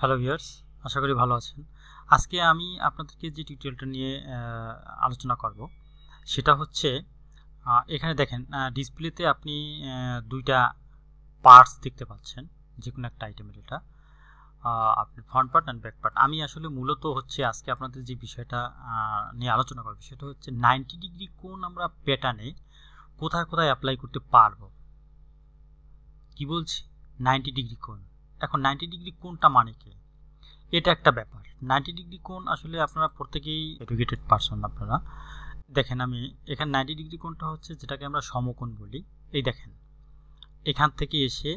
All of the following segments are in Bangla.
হ্যালো ভিউয়ার্স আশা করি ভালো আছেন আজকে আমি আপনাদেরকে যে টিউটোরিয়ালটা নিয়ে আলোচনা করব সেটা হচ্ছে এখানে দেখেন ডিসপ্লেতে আপনি দুইটা পার্টস দেখতে পাচ্ছেন যে কোনো একটা আইটেমের এটা আপনার front part and back part আমি আসলে মূলত হচ্ছে আজকে আপনাদের যে বিষয়টা নিয়ে আলোচনা করবো সেটা হচ্ছে নাইনটি ডিগ্রি কোন আমরা প্যাটার্নে কোথায় কোথায় অ্যাপ্লাই করতে পারবো কি বলছি নাইনটি ডিগ্রি কোন এখন নাইনটি ডিগ্রি কোনটা মানে কি এটা একটা ব্যাপার নাইনটি ডিগ্রি কোন আসলে আপনারা প্রত্যেকেই এডুকেটেড পারসন আপনারা দেখেন আমি এখানে নাইনটি ডিগ্রি কোনটা হচ্ছে যেটাকে আমরা সমকোণ বলি এই দেখেন এখান থেকে এসে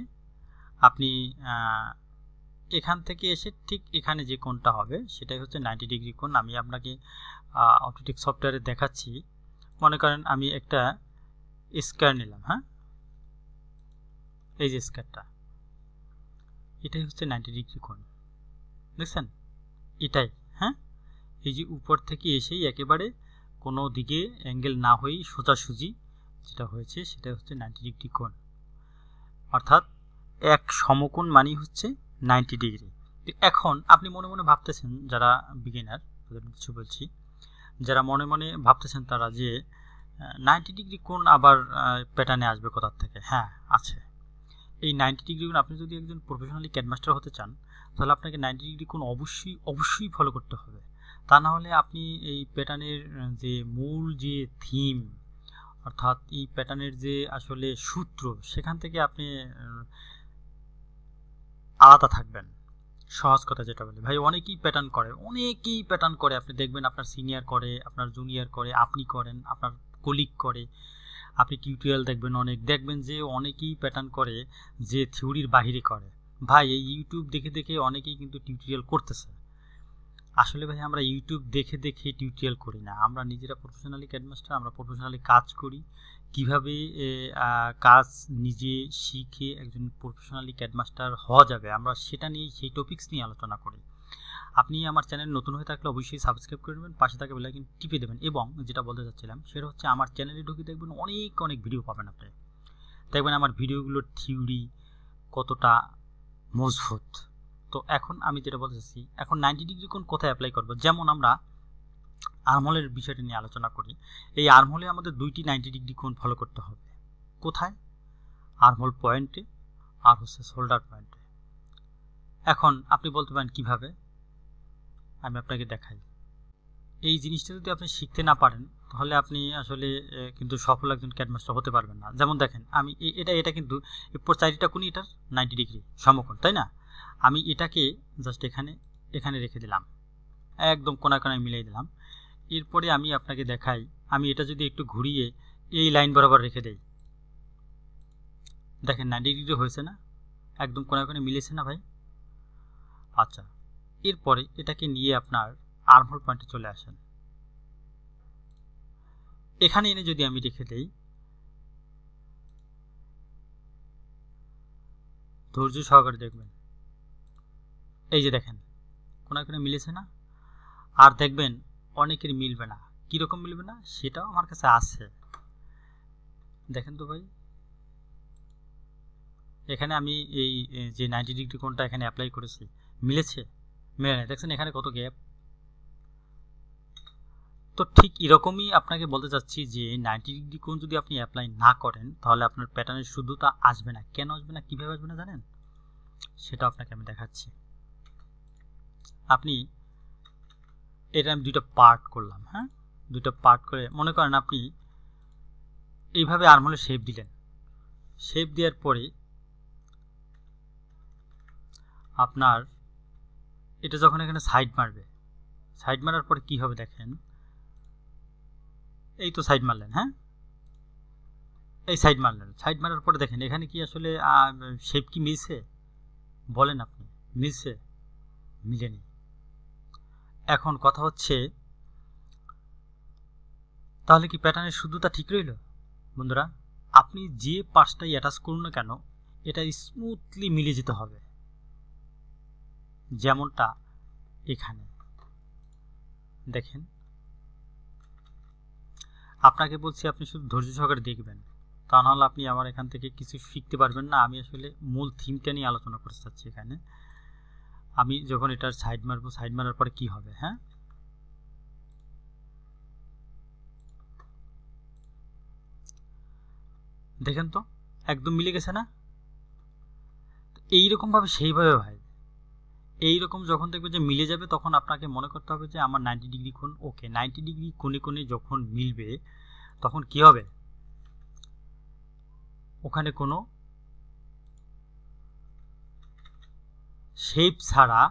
আপনি এখান থেকে এসে ঠিক এখানে যে কোনটা হবে সেটাই হচ্ছে নাইনটি ডিগ্রি কোন আমি আপনাকে অটোটিক সফটওয়্যারে দেখাচ্ছি মনে করেন আমি একটা স্কোয়ার নিলাম হ্যাঁ এই যে স্কোয়ারটা এটাই হচ্ছে নাইনটি ডিগ্রি কোণ দেখছেন এটাই হ্যাঁ এই যে উপর থেকে এসেই একেবারে কোনো দিকে অ্যাঙ্গেল না হয়েই সোজাসুজি যেটা হয়েছে সেটা হচ্ছে নাইনটি ডিগ্রি কোণ অর্থাৎ এক সমকোণ মানেই হচ্ছে নাইনটি ডিগ্রি এখন আপনি মনে মনে ভাবতেছেন যারা বিগিনার তাদের কিছু বলছি যারা মনে মনে ভাবতেছেন তারা যে নাইনটি ডিগ্রি কোণ আবার প্যাটার্নে আসবে কোথার থেকে হ্যাঁ আছে এই নাইনটি ডিগ্রি গুণ আপনি যদি একজন প্রফেশনালি ক্যাডমাস্টার হতে চান তাহলে আপনাকে নাইনটি ডিগ্রি কোন অবশ্যই অবশ্যই ফলো করতে হবে তা না হলে আপনি এই প্যাটার্নের যে মূল যে থিম অর্থাৎ এই প্যাটার্নের যে আসলে সূত্র সেখান থেকে আপনি আলাদা থাকবেন সহজ কথা যেটা বলে ভাই অনেকেই প্যাটার্ন করে অনেকেই প্যাটার্ন করে আপনি দেখবেন আপনার সিনিয়র করে আপনার জুনিয়র করে আপনি করেন আপনার কলিগ করে আপনি টিউটোরিয়াল দেখবেন অনেক দেখবেন যে অনেকেই প্যাটার্ন করে যে থিওরির বাহিরে করে ভাই এই ইউটিউব দেখে দেখে অনেকেই কিন্তু টিউটোরিয়াল করতেছে আসলে ভাই আমরা ইউটিউব দেখে দেখে টিউটোরিয়াল করি না আমরা নিজেরা প্রফেশনালি ক্যাডমাস্টার আমরা প্রফেশনালি কাজ করি কিভাবে কাজ নিজে শিখে একজন প্রফেশনালি ক্যাডমাস্টার হওয়া যাবে আমরা সেটা নিয়ে সেই টপিক্স নিয়ে আলোচনা করি আপনি আমার চ্যানেল নতুন হয়ে থাকলে অবশ্যই সাবস্ক্রাইব করে নেবেন পাশে থাকা বেলাইকিন টিপে দেবেন এবং যেটা বলতে চাচ্ছিলাম সেটা হচ্ছে আমার চ্যানেলে ঢুকে দেখবেন অনেক অনেক ভিডিও পাবেন আপনি দেখবেন আমার ভিডিওগুলোর থিওরি কতটা মজবুত তো এখন আমি যেটা বলতে চাচ্ছি এখন নাইনটি ডিগ্রি কোন কোথায় অ্যাপ্লাই করবো যেমন আমরা আর্মলের বিষয়টা নিয়ে আলোচনা করি এই আর্মহলে আমাদের দুইটি নাইনটি ডিগ্রি কোন ফলো করতে হবে কোথায় আর্মহোল পয়েন্টে আর হচ্ছে শোল্ডার পয়েন্টে এখন আপনি বলতে পারেন কিভাবে আমি আপনাকে দেখাই এই জিনিসটা যদি আপনি শিখতে না পারেন তাহলে আপনি আসলে কিন্তু সফল একজন ক্যাডমাস্টার হতে পারবেন না যেমন দেখেন আমি এটা এটা কিন্তু এরপর চারিটা কোনি এটার নাইনটি ডিগ্রি সমকোণ তাই না আমি এটাকে জাস্ট এখানে এখানে রেখে দিলাম একদম কোনা কোনায় মিলিয়ে দিলাম এরপরে আমি আপনাকে দেখাই আমি এটা যদি একটু ঘুরিয়ে এই লাইন বরাবর রেখে দেই দেখেন নাইনটি ডিগ্রি হয়েছে না একদম কোনায় কোনায় মিলেছে না ভাই আচ্ছা এরপরে এটাকে নিয়ে আপনার আর্মহোল পয়েন্টে চলে আসেন এখানে এনে যদি আমি রেখে দেই ধৈর্য সহকারে দেখবেন এই যে দেখেন কোনো কোনো মিলেছে না আর দেখবেন অনেকের মিলবে না কীরকম মিলবে না সেটাও আমার কাছে আছে দেখেন তো ভাই এখানে আমি এই যে নাইনটি ডিগ্রি কোনটা এখানে অ্যাপ্লাই করেছি মিলেছে মেনে নেয় দেখছেন এখানে কত গ্যাপ তো ঠিক এরকমই আপনাকে বলতে চাচ্ছি যে নাইনটি ডিগ্রি কোন যদি আপনি অ্যাপ্লাই না করেন তাহলে আপনার প্যাটার্নের শুদ্ধতা আসবে না কেন আসবে না কীভাবে আসবে না জানেন সেটা আপনাকে আমি দেখাচ্ছি আপনি এটা আমি দুইটা পার্ট করলাম হ্যাঁ দুইটা পার্ট করে মনে করেন আপনি এইভাবে আর্মহলে শেপ দিলেন শেপ দেওয়ার পরে আপনার এটা যখন এখানে সাইড মারবে সাইড মারার পরে কি হবে দেখেন এই তো সাইড মারলেন হ্যাঁ এই সাইড মারলেন সাইড মারার পরে দেখেন এখানে কি আসলে শেপ কি মিলছে বলেন আপনি মিলছে মিলেনি এখন কথা হচ্ছে তাহলে কি প্যাটার্নের শুদ্ধতা ঠিক রইল বন্ধুরা আপনি যে পার্টসটাই অ্যাটাচ করুন না কেন এটা স্মুথলি মিলে যেতে হবে যেমনটা এখানে দেখেন আপনাকে বলছি আপনি শুধু ধৈর্য সহকারে দেখবেন তা নাহলে আপনি আমার এখান থেকে কিছু শিখতে পারবেন না আমি আসলে মূল থিমটা নিয়ে আলোচনা করতে চাচ্ছি এখানে আমি যখন এটার সাইড মারবো সাইড মারার পরে কি হবে হ্যাঁ দেখেন তো একদম মিলে গেছে না এইরকমভাবে সেইভাবে ভাই এই রকম যখন দেখবে যে মিলে যাবে তখন আপনাকে মনে করতে হবে যে আমার নাইনটি ডিগ্রি কোণ ওকে নাইনটি ডিগ্রি কোণে কোণে যখন মিলবে তখন কি হবে ওখানে কোনো শেপ ছাড়া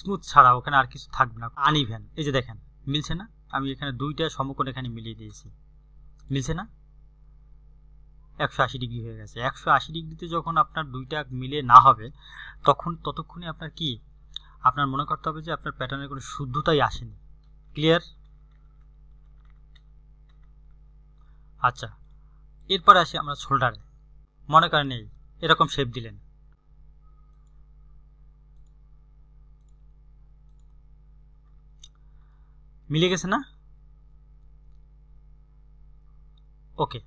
স্মুথ ছাড়া ওখানে আর কিছু থাকবে না আনইভেন এই যে দেখেন মিলছে না আমি এখানে দুইটা সমকোণ এখানে মিলিয়ে দিয়েছি মিলছে না একশো আশি ডিগ্রি হয়ে গেছে একশো আশি ডিগ্রিতে যখন আপনার দুইটা মিলে না হবে তখন ততক্ষণে আপনার কি আপনার মনে করতে হবে যে আপনার প্যাটার্নের কোনো শুদ্ধতাই আসেনি ক্লিয়ার আচ্ছা এরপরে আসি আমরা শোল্ডারে মনে করেন এই এরকম শেপ দিলেন মিলে গেছে না ওকে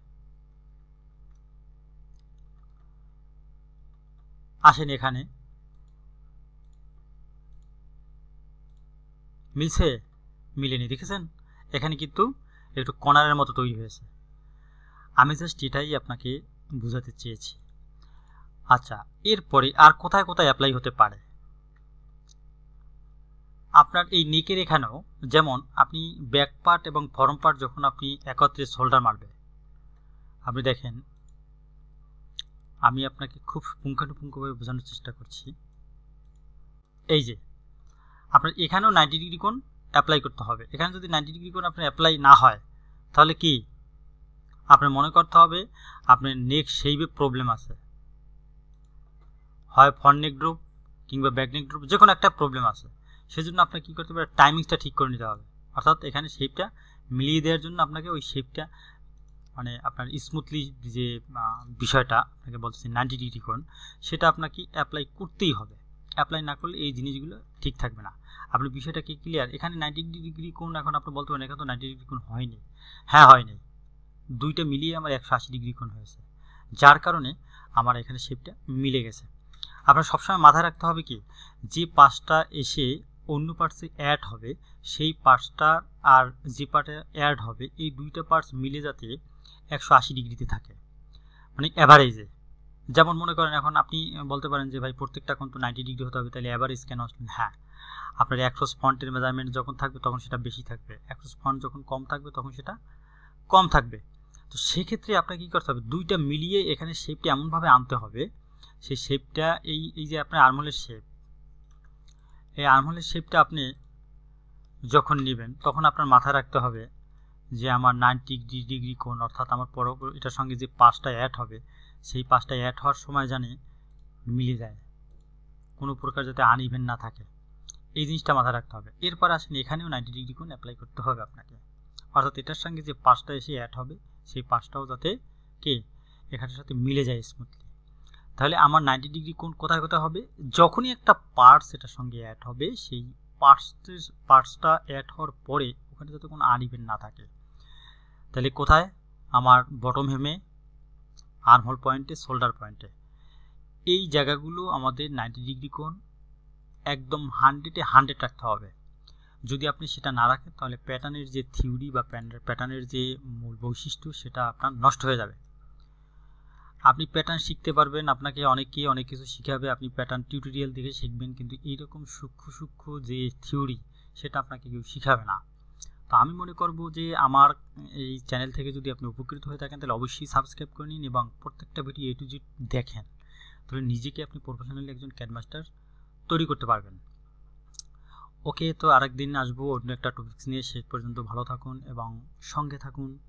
আসেন এখানে মিলছে মিলেনি দেখেছেন এখানে কিন্তু একটু কণারের মতো তৈরি হয়েছে আমি জাস্ট এটাই আপনাকে বোঝাতে চেয়েছি আচ্ছা এরপরে আর কোথায় কোথায় অ্যাপ্লাই হতে পারে আপনার এই নেকের এখানেও যেমন আপনি ব্যাক পার্ট এবং ফরম পার্ট যখন আপনি একত্রে শোল্ডার মারবে আপনি দেখেন আমি আপনাকে খুব পুঙ্খানুপুঙ্খভাবে বোঝানোর চেষ্টা করছি এই যে আপনার এখানেও নাইনটি ডিগ্রি কোন অ্যাপ্লাই করতে হবে এখানে যদি নাইনটি ডিগ্রি কোন আপনার অ্যাপ্লাই না হয় তাহলে কি আপনার মনে করতে হবে আপনার নেক সেইভে প্রবলেম আছে হয় ফ্রন্ট নেক ড্রুপ কিংবা ব্যাক নেক ড্রুপ যে কোনো একটা প্রবলেম আছে সেজন্য আপনার কী করতে হবে টাইমিংসটা ঠিক করে নিতে হবে অর্থাৎ এখানে শেপটা মিলিয়ে দেওয়ার জন্য আপনাকে ওই শেপটা মানে আপনার স্মুথলি যে বিষয়টা আপনাকে বলতেছি নাইনটি ডিগ্রি কোণ সেটা আপনাকে অ্যাপ্লাই করতেই হবে অ্যাপ্লাই না করলে এই জিনিসগুলো ঠিক থাকবে না আপনি বিষয়টা কি ক্লিয়ার এখানে নাইনটি ডিগ্রি কোন এখন আপনি বলতে পারেন এখানে তো নাইনটি ডিগ্রি কোন হয়নি হ্যাঁ হয়নি দুইটা মিলিয়ে আমার একশো আশি ডিগ্রি কোন হয়েছে যার কারণে আমার এখানে শেপটা মিলে গেছে আপনার সবসময় মাথায় রাখতে হবে কি যে পাশটা এসে অন্য পার্টসে অ্যাড হবে সেই পার্টসটা আর যে পার্টে অ্যাড হবে এই দুইটা পার্টস মিলে যাতে একশো আশি ডিগ্রিতে থাকে মানে অ্যাভারেজে যেমন মনে করেন এখন আপনি বলতে পারেন যে ভাই প্রত্যেকটা এখন তো নাইনটি ডিগ্রি হতে হবে তাহলে অ্যাভারেজ কেন আসলেন হ্যাঁ আপনার অ্যাক্রোস ফন্টের মেজারমেন্ট যখন থাকবে তখন সেটা বেশি থাকবে অ্যাক্রোস ফন্ট যখন কম থাকবে তখন সেটা কম থাকবে তো সেক্ষেত্রে আপনাকে কী করতে হবে দুইটা মিলিয়ে এখানে শেপটি এমনভাবে আনতে হবে সেই শেপটা এই এই যে আপনার আর্মহোলের শেপ এই আর্মহোলের শেপটা আপনি যখন নেবেন তখন আপনার মাথায় রাখতে হবে যে আমার নাইনটি ডিগ্রি কোণ অর্থাৎ আমার পর এটার সঙ্গে যে পাঁচটা অ্যাড হবে সেই পাঁচটা অ্যাড হওয়ার সময় জানে মিলে যায় কোনো প্রকার যাতে আনইভেন না থাকে এই জিনিসটা মাথায় রাখতে হবে এরপর আসেন এখানেও নাইনটি ডিগ্রি কোন অ্যাপ্লাই করতে হবে আপনাকে অর্থাৎ এটার সঙ্গে যে পাঁচটা এসে অ্যাড হবে সেই পাঁচটাও যাতে কে এখানের সাথে মিলে যায় স্মুথলি তাহলে আমার নাইনটি ডিগ্রি কোন কোথায় কোথায় হবে যখনই একটা পার্টস এটার সঙ্গে অ্যাড হবে সেই পার্টসের পার্টসটা অ্যাড হওয়ার পরে ওখানে যাতে কোনো আর ইভেন্ট না থাকে তাহলে কোথায় আমার বটম হেমে আর্মহোল পয়েন্টে শোল্ডার পয়েন্টে এই জায়গাগুলো আমাদের নাইনটি ডিগ্রি কোণ একদম হান্ড্রেডে হান্ড্রেড রাখতে হবে যদি আপনি সেটা না রাখেন তাহলে প্যাটার্নের যে থিওরি বা প্যাটার্নের যে মূল বৈশিষ্ট্য সেটা আপনার নষ্ট হয়ে যাবে আপনি প্যাটার্ন শিখতে পারবেন আপনাকে অনেকেই অনেক কিছু শিখাবে আপনি প্যাটার্ন টিউটোরিয়াল দেখে শিখবেন কিন্তু এইরকম সূক্ষ্ম সূক্ষ্ম যে থিওরি সেটা আপনাকে কেউ শিখাবে না তো আমি মনে করব যে আমার এই চ্যানেল থেকে যদি আপনি উপকৃত হয়ে থাকেন তাহলে অবশ্যই সাবস্ক্রাইব করে নিন এবং প্রত্যেকটা ভিডিও এ টু জেড দেখেন তাহলে নিজেকে আপনি প্রফেশনালি একজন ক্যাডমাস্টার তৈরি করতে পারবেন ওকে তো আরেকদিন আসবো অন্য একটা টপিক্স নিয়ে শেষ পর্যন্ত ভালো থাকুন এবং সঙ্গে থাকুন